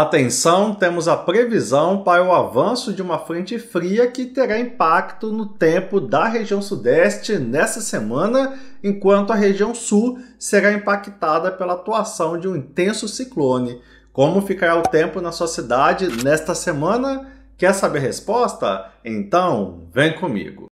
Atenção, temos a previsão para o avanço de uma frente fria que terá impacto no tempo da região sudeste nessa semana, enquanto a região sul será impactada pela atuação de um intenso ciclone. Como ficará o tempo na sua cidade nesta semana? Quer saber a resposta? Então, vem comigo.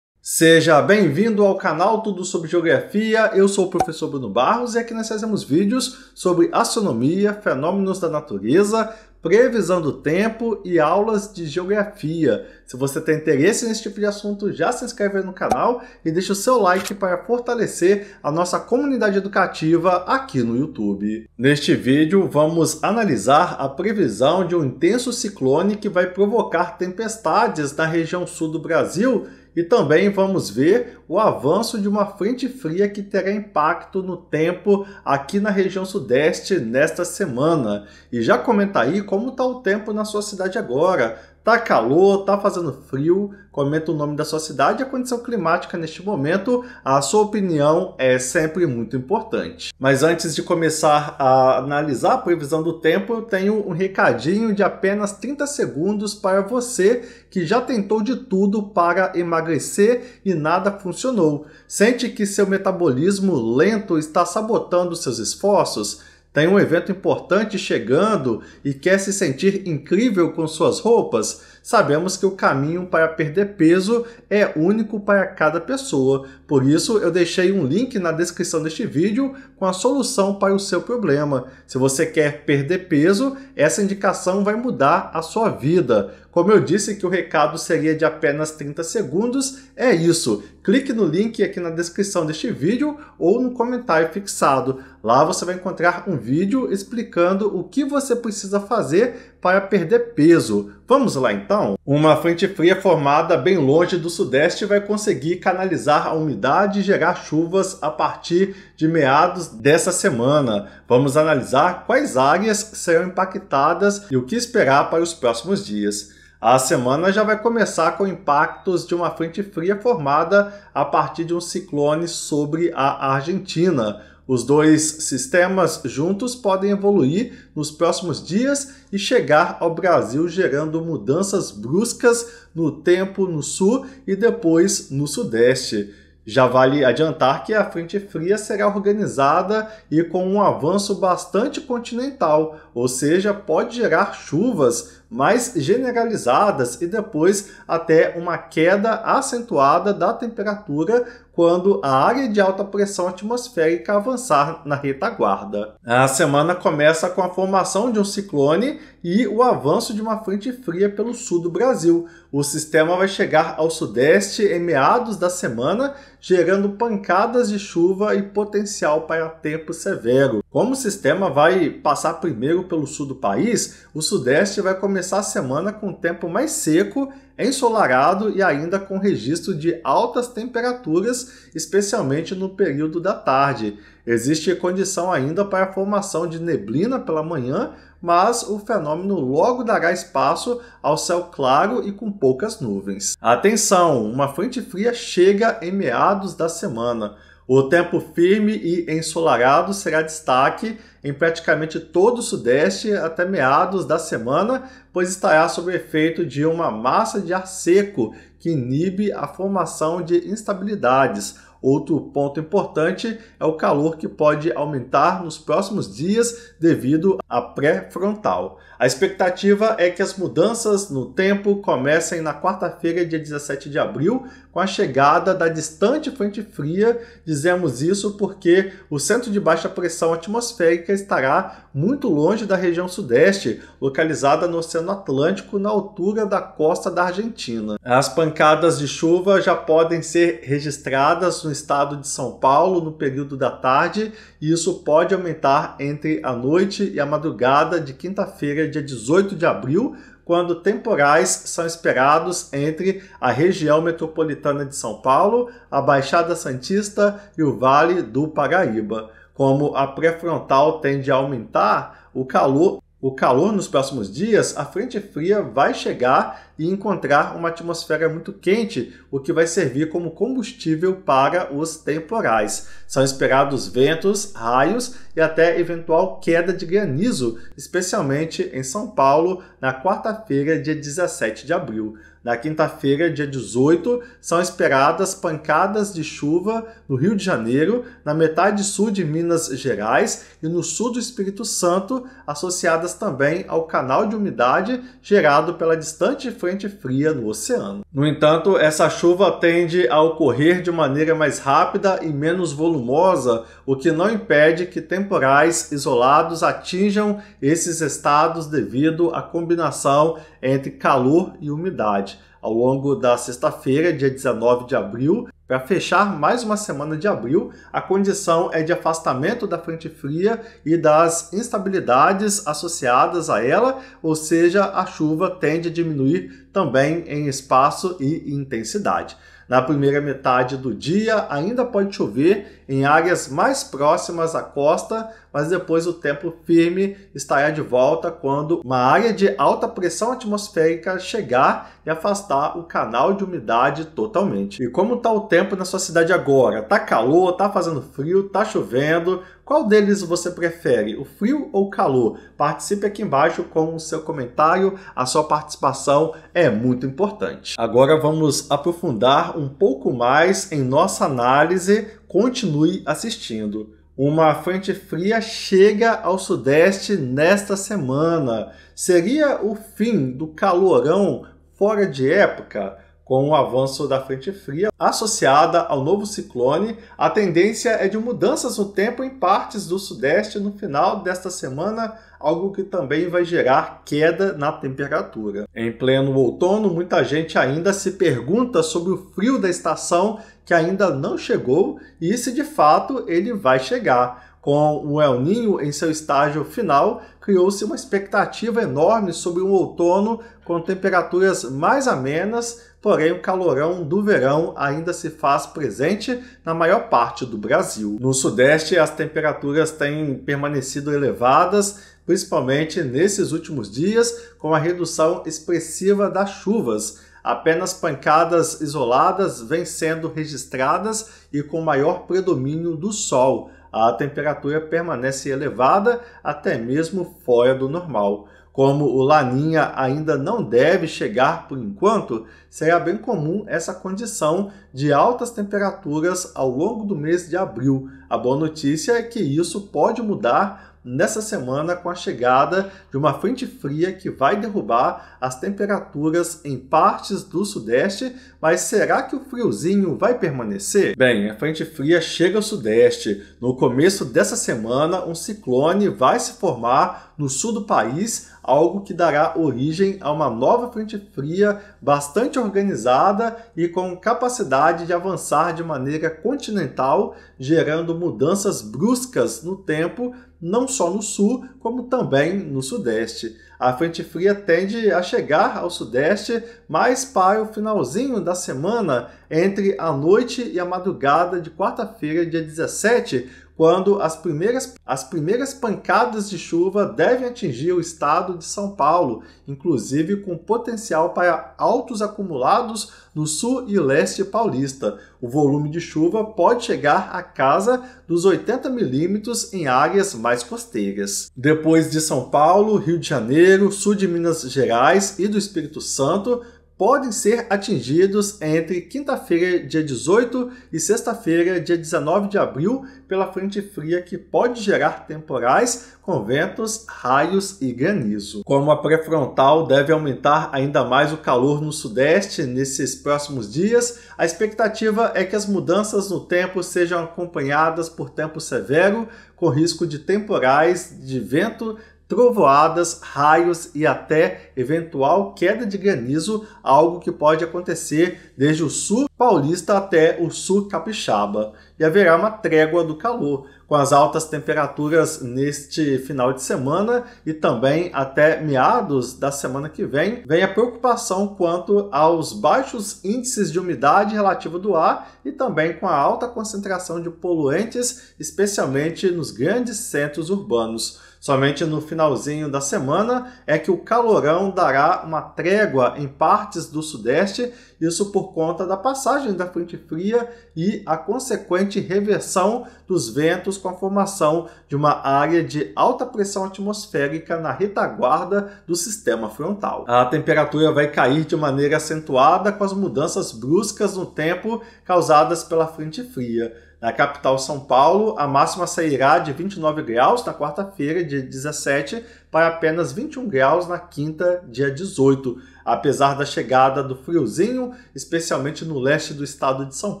Seja bem-vindo ao canal Tudo sobre Geografia. Eu sou o professor Bruno Barros e aqui nós fazemos vídeos sobre astronomia, fenômenos da natureza, previsão do tempo e aulas de geografia. Se você tem interesse nesse tipo de assunto, já se inscreve no canal e deixa o seu like para fortalecer a nossa comunidade educativa aqui no YouTube. Neste vídeo, vamos analisar a previsão de um intenso ciclone que vai provocar tempestades na região sul do Brasil e também vamos ver o avanço de uma frente fria que terá impacto no tempo aqui na região sudeste nesta semana. E já comenta aí como está o tempo na sua cidade agora. Tá calor, tá fazendo frio? Comenta o nome da sua cidade e a condição climática neste momento. A sua opinião é sempre muito importante. Mas antes de começar a analisar a previsão do tempo, eu tenho um recadinho de apenas 30 segundos para você que já tentou de tudo para emagrecer e nada funcionou. Sente que seu metabolismo lento está sabotando seus esforços? Tem um evento importante chegando e quer se sentir incrível com suas roupas? sabemos que o caminho para perder peso é único para cada pessoa. Por isso, eu deixei um link na descrição deste vídeo com a solução para o seu problema. Se você quer perder peso, essa indicação vai mudar a sua vida. Como eu disse que o recado seria de apenas 30 segundos, é isso. Clique no link aqui na descrição deste vídeo ou no comentário fixado. Lá você vai encontrar um vídeo explicando o que você precisa fazer para perder peso. Vamos lá então? Uma frente fria formada bem longe do sudeste vai conseguir canalizar a umidade e gerar chuvas a partir de meados dessa semana. Vamos analisar quais áreas serão impactadas e o que esperar para os próximos dias. A semana já vai começar com impactos de uma frente fria formada a partir de um ciclone sobre a Argentina. Os dois sistemas juntos podem evoluir nos próximos dias e chegar ao Brasil, gerando mudanças bruscas no tempo no sul e depois no sudeste. Já vale adiantar que a Frente Fria será organizada e com um avanço bastante continental, ou seja, pode gerar chuvas mais generalizadas e depois até uma queda acentuada da temperatura, quando a área de alta pressão atmosférica avançar na retaguarda. A semana começa com a formação de um ciclone e o avanço de uma frente fria pelo sul do Brasil. O sistema vai chegar ao sudeste em meados da semana, gerando pancadas de chuva e potencial para tempo severo. Como o sistema vai passar primeiro pelo sul do país, o sudeste vai começar a semana com tempo mais seco ensolarado e ainda com registro de altas temperaturas, especialmente no período da tarde. Existe condição ainda para a formação de neblina pela manhã, mas o fenômeno logo dará espaço ao céu claro e com poucas nuvens. Atenção, uma frente fria chega em meados da semana. O tempo firme e ensolarado será destaque em praticamente todo o Sudeste até meados da semana, pois estará sob o efeito de uma massa de ar seco que inibe a formação de instabilidades Outro ponto importante é o calor que pode aumentar nos próximos dias devido à pré-frontal. A expectativa é que as mudanças no tempo comecem na quarta-feira, dia 17 de abril, com a chegada da distante frente fria. Dizemos isso porque o centro de baixa pressão atmosférica estará muito longe da região sudeste, localizada no Oceano Atlântico, na altura da costa da Argentina. As pancadas de chuva já podem ser registradas no no estado de São Paulo no período da tarde e isso pode aumentar entre a noite e a madrugada de quinta-feira, dia 18 de abril, quando temporais são esperados entre a região metropolitana de São Paulo, a Baixada Santista e o Vale do Paraíba. Como a pré-frontal tende a aumentar, o calor, o calor nos próximos dias, a frente fria vai chegar e encontrar uma atmosfera muito quente, o que vai servir como combustível para os temporais. São esperados ventos, raios e até eventual queda de granizo, especialmente em São Paulo, na quarta-feira, dia 17 de abril. Na quinta-feira, dia 18, são esperadas pancadas de chuva no Rio de Janeiro, na metade sul de Minas Gerais e no sul do Espírito Santo, associadas também ao canal de umidade gerado pela distante frente frente fria no oceano. No entanto, essa chuva tende a ocorrer de maneira mais rápida e menos volumosa, o que não impede que temporais isolados atinjam esses estados devido à combinação entre calor e umidade ao longo da sexta-feira, dia 19 de abril, para fechar mais uma semana de abril, a condição é de afastamento da frente fria e das instabilidades associadas a ela, ou seja, a chuva tende a diminuir também em espaço e intensidade. Na primeira metade do dia, ainda pode chover em áreas mais próximas à costa, mas depois o tempo firme estará de volta quando uma área de alta pressão atmosférica chegar e afastar o canal de umidade totalmente. E como está o tempo na sua cidade agora? Está calor? Está fazendo frio? Está chovendo? Qual deles você prefere, o frio ou o calor? Participe aqui embaixo com o seu comentário, a sua participação é muito importante. Agora vamos aprofundar um pouco mais em nossa análise, continue assistindo. Uma frente fria chega ao sudeste nesta semana. Seria o fim do calorão fora de época? com o avanço da frente fria associada ao novo ciclone, a tendência é de mudanças no tempo em partes do sudeste no final desta semana, algo que também vai gerar queda na temperatura. Em pleno outono, muita gente ainda se pergunta sobre o frio da estação que ainda não chegou e se de fato ele vai chegar. Com o El Ninho em seu estágio final, criou-se uma expectativa enorme sobre um outono com temperaturas mais amenas, porém o calorão do verão ainda se faz presente na maior parte do Brasil. No Sudeste, as temperaturas têm permanecido elevadas, principalmente nesses últimos dias, com a redução expressiva das chuvas. Apenas pancadas isoladas vêm sendo registradas e com maior predomínio do sol a temperatura permanece elevada até mesmo fora do normal. Como o Laninha ainda não deve chegar por enquanto, será bem comum essa condição de altas temperaturas ao longo do mês de abril. A boa notícia é que isso pode mudar nessa semana com a chegada de uma frente fria que vai derrubar as temperaturas em partes do sudeste, mas será que o friozinho vai permanecer? Bem, a frente fria chega ao sudeste. No começo dessa semana, um ciclone vai se formar no sul do país, algo que dará origem a uma nova frente fria bastante organizada e com capacidade de avançar de maneira continental, gerando mudanças bruscas no tempo não só no sul, como também no sudeste. A frente fria tende a chegar ao sudeste mais para o finalzinho da semana, entre a noite e a madrugada de quarta-feira, dia 17, quando as primeiras, as primeiras pancadas de chuva devem atingir o estado de São Paulo, inclusive com potencial para altos acumulados no sul e leste paulista. O volume de chuva pode chegar a casa dos 80 milímetros em áreas mais costeiras. Depois de São Paulo, Rio de Janeiro, sul de Minas Gerais e do Espírito Santo, podem ser atingidos entre quinta-feira, dia 18, e sexta-feira, dia 19 de abril, pela frente fria que pode gerar temporais com ventos, raios e granizo. Como a pré-frontal deve aumentar ainda mais o calor no sudeste nesses próximos dias, a expectativa é que as mudanças no tempo sejam acompanhadas por tempo severo, com risco de temporais de vento, trovoadas, raios e até eventual queda de granizo, algo que pode acontecer desde o sul paulista até o sul capixaba e haverá uma trégua do calor, com as altas temperaturas neste final de semana e também até meados da semana que vem. Vem a preocupação quanto aos baixos índices de umidade relativa do ar e também com a alta concentração de poluentes, especialmente nos grandes centros urbanos. Somente no finalzinho da semana é que o calorão dará uma trégua em partes do Sudeste, isso por conta da passagem da frente fria e a consequente reversão dos ventos com a formação de uma área de alta pressão atmosférica na retaguarda do sistema frontal. A temperatura vai cair de maneira acentuada com as mudanças bruscas no tempo causadas pela frente fria. Na capital São Paulo, a máxima sairá de 29 graus na quarta-feira, dia 17, para apenas 21 graus na quinta, dia 18. Apesar da chegada do friozinho, especialmente no leste do estado de São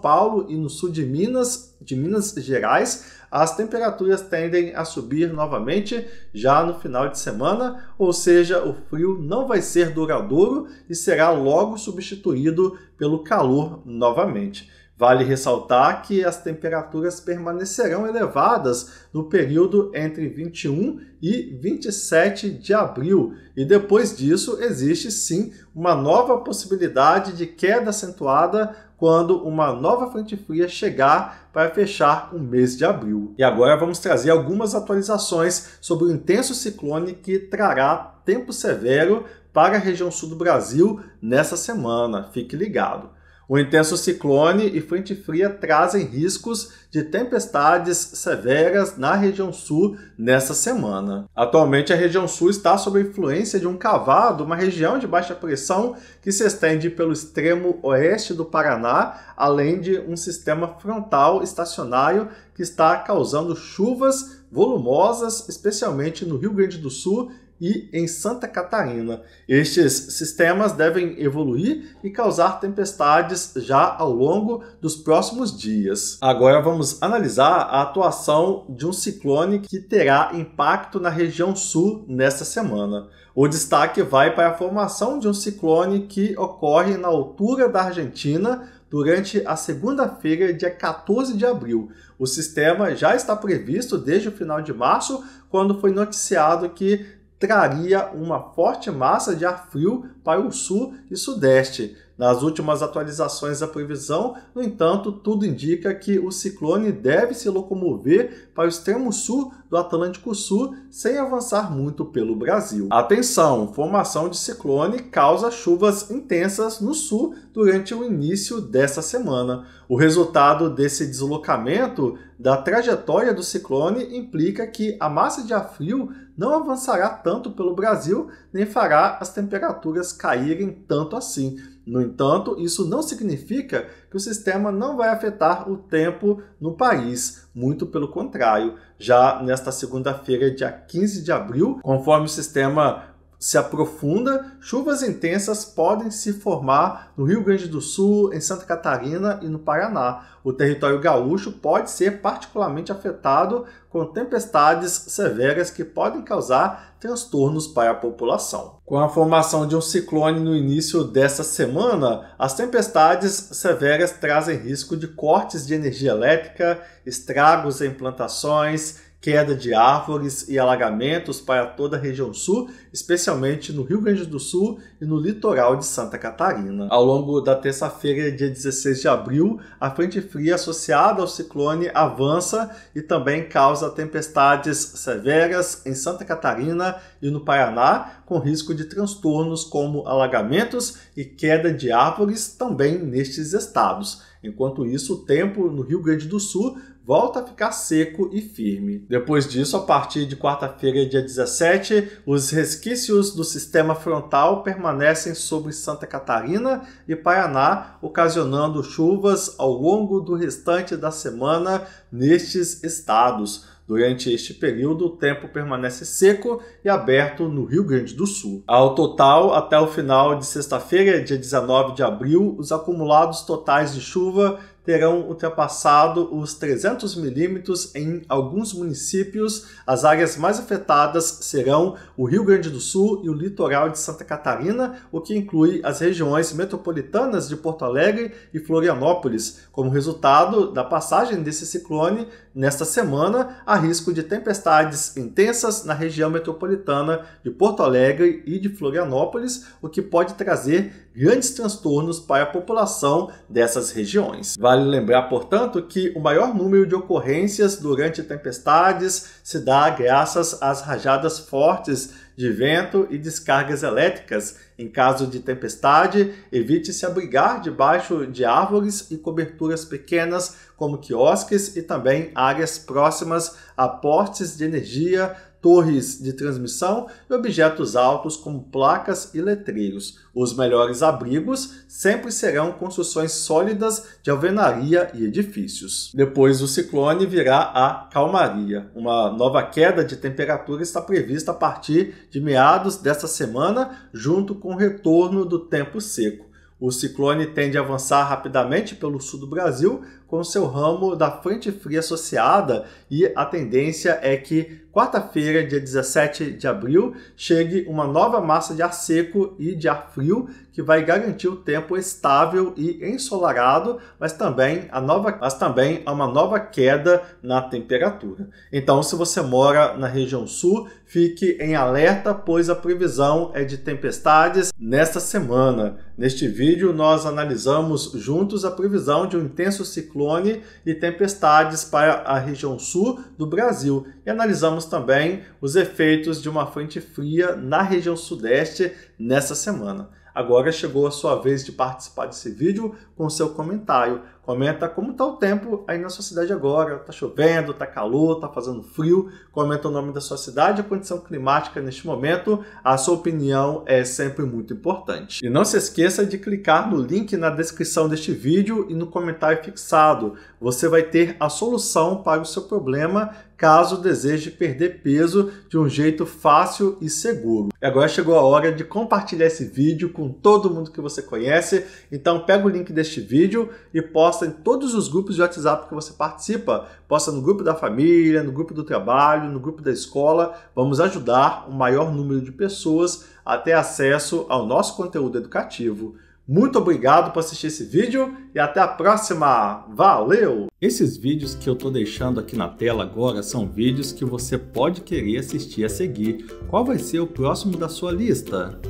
Paulo e no sul de Minas, de Minas Gerais, as temperaturas tendem a subir novamente já no final de semana, ou seja, o frio não vai ser duradouro e será logo substituído pelo calor novamente. Vale ressaltar que as temperaturas permanecerão elevadas no período entre 21 e 27 de abril, e depois disso existe sim uma nova possibilidade de queda acentuada quando uma nova frente fria chegar para fechar o mês de abril. E agora vamos trazer algumas atualizações sobre o intenso ciclone que trará tempo severo para a região sul do Brasil nessa semana. Fique ligado. O intenso ciclone e frente fria trazem riscos de tempestades severas na região sul nesta semana. Atualmente, a região sul está sob a influência de um cavado, uma região de baixa pressão que se estende pelo extremo oeste do Paraná, além de um sistema frontal estacionário que está causando chuvas volumosas, especialmente no Rio Grande do Sul e em Santa Catarina. Estes sistemas devem evoluir e causar tempestades já ao longo dos próximos dias. Agora vamos analisar a atuação de um ciclone que terá impacto na região sul nesta semana. O destaque vai para a formação de um ciclone que ocorre na altura da Argentina durante a segunda-feira, dia 14 de abril. O sistema já está previsto desde o final de março, quando foi noticiado que traria uma forte massa de ar frio para o sul e sudeste. Nas últimas atualizações da previsão, no entanto, tudo indica que o ciclone deve se locomover para o extremo sul do Atlântico Sul sem avançar muito pelo Brasil. Atenção, formação de ciclone causa chuvas intensas no sul durante o início dessa semana. O resultado desse deslocamento da trajetória do ciclone implica que a massa de ar frio não avançará tanto pelo Brasil, nem fará as temperaturas caírem tanto assim. No entanto, isso não significa que o sistema não vai afetar o tempo no país, muito pelo contrário. Já nesta segunda-feira, dia 15 de abril, conforme o sistema se aprofunda, chuvas intensas podem se formar no Rio Grande do Sul, em Santa Catarina e no Paraná. O território gaúcho pode ser particularmente afetado com tempestades severas que podem causar transtornos para a população. Com a formação de um ciclone no início dessa semana, as tempestades severas trazem risco de cortes de energia elétrica, estragos em plantações queda de árvores e alagamentos para toda a região sul, especialmente no Rio Grande do Sul e no litoral de Santa Catarina. Ao longo da terça-feira, dia 16 de abril, a frente fria associada ao ciclone avança e também causa tempestades severas em Santa Catarina e no Paraná, com risco de transtornos como alagamentos e queda de árvores também nestes estados. Enquanto isso, o tempo no Rio Grande do Sul volta a ficar seco e firme. Depois disso, a partir de quarta-feira, dia 17, os resquícios do sistema frontal permanecem sobre Santa Catarina e Paraná, ocasionando chuvas ao longo do restante da semana nestes estados. Durante este período, o tempo permanece seco e aberto no Rio Grande do Sul. Ao total, até o final de sexta-feira, dia 19 de abril, os acumulados totais de chuva terão ultrapassado os 300 milímetros em alguns municípios. As áreas mais afetadas serão o Rio Grande do Sul e o litoral de Santa Catarina, o que inclui as regiões metropolitanas de Porto Alegre e Florianópolis. Como resultado da passagem desse ciclone, nesta semana há risco de tempestades intensas na região metropolitana de Porto Alegre e de Florianópolis, o que pode trazer grandes transtornos para a população dessas regiões. Vale lembrar, portanto, que o maior número de ocorrências durante tempestades se dá graças às rajadas fortes de vento e descargas elétricas. Em caso de tempestade, evite se abrigar debaixo de árvores e coberturas pequenas, como quiosques e também áreas próximas a portes de energia torres de transmissão e objetos altos como placas e letreiros. Os melhores abrigos sempre serão construções sólidas de alvenaria e edifícios. Depois do ciclone virá a calmaria. Uma nova queda de temperatura está prevista a partir de meados desta semana, junto com o retorno do tempo seco. O ciclone tende a avançar rapidamente pelo sul do Brasil, com seu ramo da Frente Fria Associada e a tendência é que quarta-feira, dia 17 de abril, chegue uma nova massa de ar seco e de ar frio que vai garantir o tempo estável e ensolarado, mas também a nova, mas também a uma nova queda na temperatura. Então, se você mora na região sul, fique em alerta, pois a previsão é de tempestades nesta semana. Neste vídeo nós analisamos juntos a previsão de um intenso ciclone ciclone e tempestades para a região sul do Brasil e analisamos também os efeitos de uma frente fria na região sudeste nessa semana. Agora chegou a sua vez de participar desse vídeo com seu comentário comenta tá como está o tempo aí na sua cidade agora. Está chovendo, está calor, está fazendo frio. Comenta o nome da sua cidade, a condição climática neste momento. A sua opinião é sempre muito importante. E não se esqueça de clicar no link na descrição deste vídeo e no comentário fixado. Você vai ter a solução para o seu problema caso deseje perder peso de um jeito fácil e seguro. E agora chegou a hora de compartilhar esse vídeo com todo mundo que você conhece. Então pega o link deste vídeo e posta posta em todos os grupos de WhatsApp que você participa. Posta no grupo da família, no grupo do trabalho, no grupo da escola. Vamos ajudar o maior número de pessoas a ter acesso ao nosso conteúdo educativo. Muito obrigado por assistir esse vídeo e até a próxima. Valeu! Esses vídeos que eu estou deixando aqui na tela agora são vídeos que você pode querer assistir a seguir. Qual vai ser o próximo da sua lista?